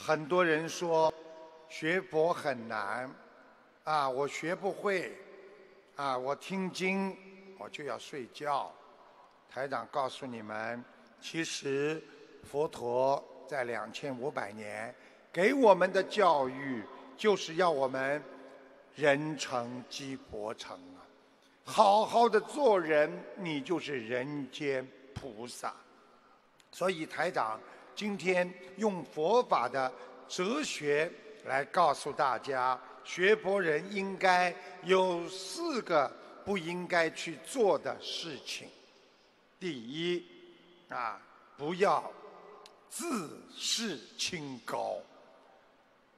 很多人说学佛很难啊，我学不会啊，我听经我就要睡觉。台长告诉你们，其实佛陀在两千五百年给我们的教育就是要我们人成即佛成啊，好好的做人，你就是人间菩萨。所以台长。今天用佛法的哲学来告诉大家，学佛人应该有四个不应该去做的事情。第一，啊，不要自视清高。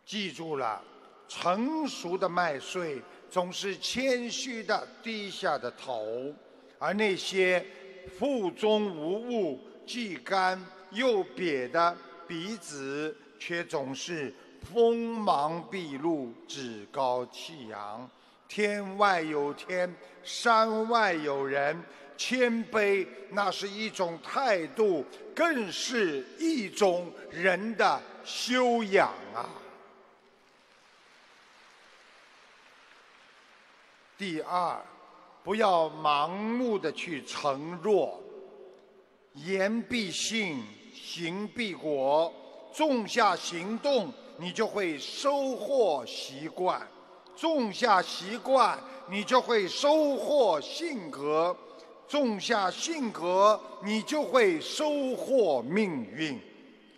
记住了，成熟的麦穗总是谦虚的低下的头，而那些腹中无物。既干又瘪的鼻子，却总是锋芒毕露、趾高气扬。天外有天，山外有人。谦卑，那是一种态度，更是一种人的修养啊。第二，不要盲目的去承诺。言必信，行必果。种下行动，你就会收获习惯；种下习惯，你就会收获性格；种下性格，你就会收获命运。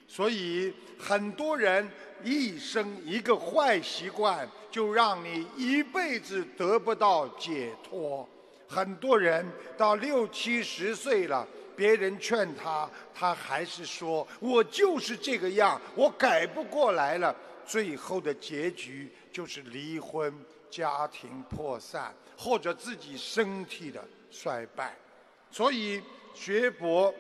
所以，很多人一生一个坏习惯，就让你一辈子得不到解脱。很多人到六七十岁了。别人劝他，他还是说：“我就是这个样，我改不过来了。”最后的结局就是离婚、家庭破散，或者自己身体的衰败。所以，学佛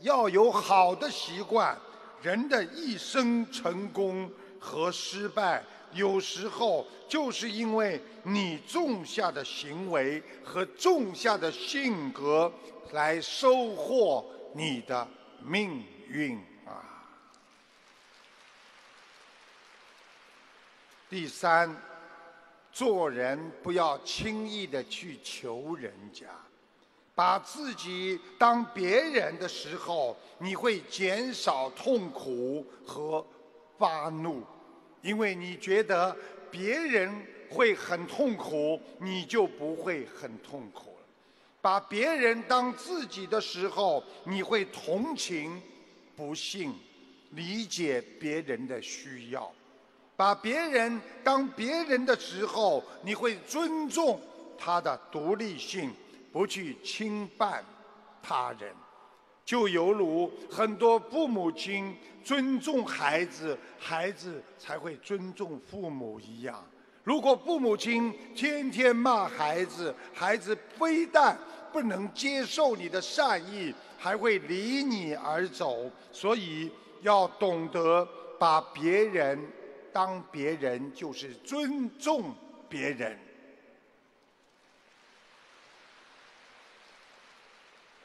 要有好的习惯。人的一生成功和失败，有时候就是因为你种下的行为和种下的性格。来收获你的命运啊！第三，做人不要轻易的去求人家，把自己当别人的时候，你会减少痛苦和发怒，因为你觉得别人会很痛苦，你就不会很痛苦。把别人当自己的时候，你会同情不幸、理解别人的需要；把别人当别人的时候，你会尊重他的独立性，不去侵犯他人。就犹如很多父母亲尊重孩子，孩子才会尊重父母一样。如果父母亲天天骂孩子，孩子非但不能接受你的善意，还会离你而走。所以要懂得把别人当别人，就是尊重别人。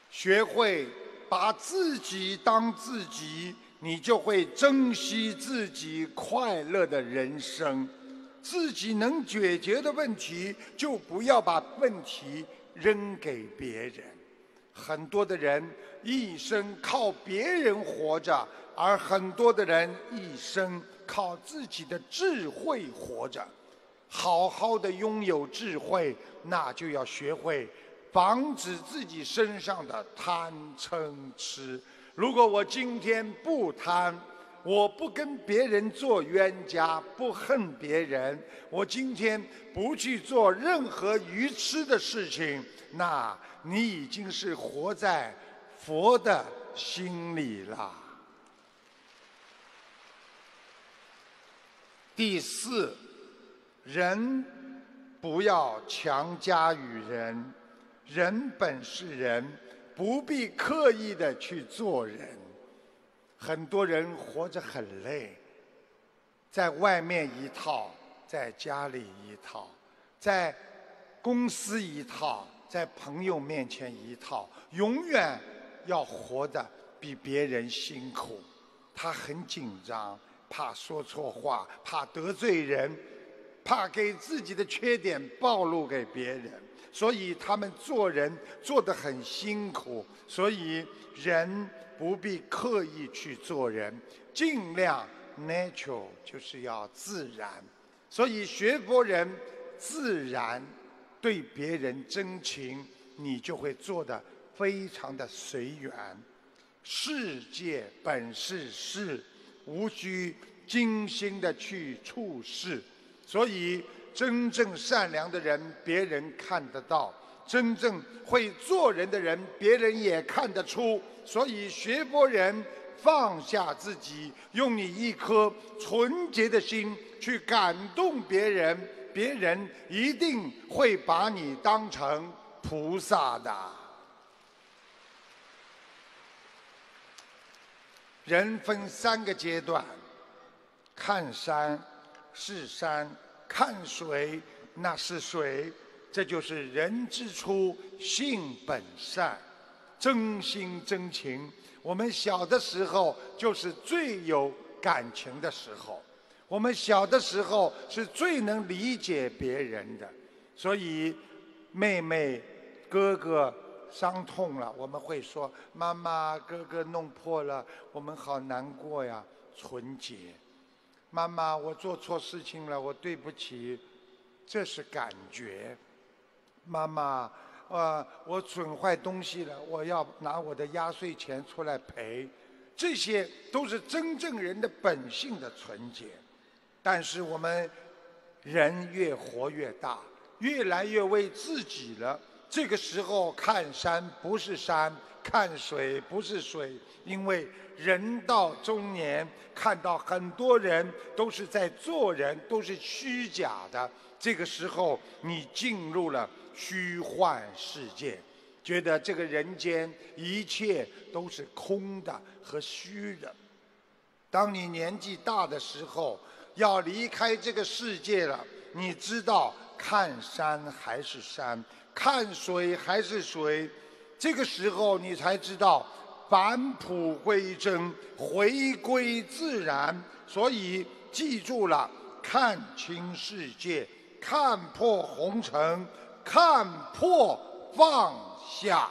学会把自己当自己，你就会珍惜自己快乐的人生。自己能解决的问题，就不要把问题扔给别人。很多的人一生靠别人活着，而很多的人一生靠自己的智慧活着。好好的拥有智慧，那就要学会防止自己身上的贪、嗔、痴。如果我今天不贪。我不跟别人做冤家，不恨别人。我今天不去做任何愚痴的事情，那你已经是活在佛的心里了。第四，人不要强加于人，人本是人，不必刻意的去做人。很多人活着很累，在外面一套，在家里一套，在公司一套，在朋友面前一套，永远要活得比别人辛苦。他很紧张，怕说错话，怕得罪人，怕给自己的缺点暴露给别人。所以他们做人做得很辛苦，所以人不必刻意去做人，尽量 natural 就是要自然。所以学佛人自然对别人真情，你就会做得非常的随缘。世界本是事，无需精心的去处事，所以。真正善良的人，别人看得到；真正会做人的人，别人也看得出。所以学佛人放下自己，用你一颗纯洁的心去感动别人，别人一定会把你当成菩萨的。人分三个阶段：看山是山。看谁那是谁，这就是人之初性本善，真心真情。我们小的时候就是最有感情的时候，我们小的时候是最能理解别人的。所以，妹妹、哥哥伤痛了，我们会说：“妈妈，哥哥弄破了，我们好难过呀。”纯洁。妈妈，我做错事情了，我对不起。这是感觉。妈妈，呃，我损坏东西了，我要拿我的压岁钱出来赔。这些都是真正人的本性的纯洁。但是我们人越活越大，越来越为自己了。这个时候看山不是山，看水不是水，因为人到中年，看到很多人都是在做人，都是虚假的。这个时候你进入了虚幻世界，觉得这个人间一切都是空的和虚的。当你年纪大的时候，要离开这个世界了，你知道看山还是山。看水还是水，这个时候你才知道返璞归真，回归自然。所以记住了，看清世界，看破红尘，看破放下。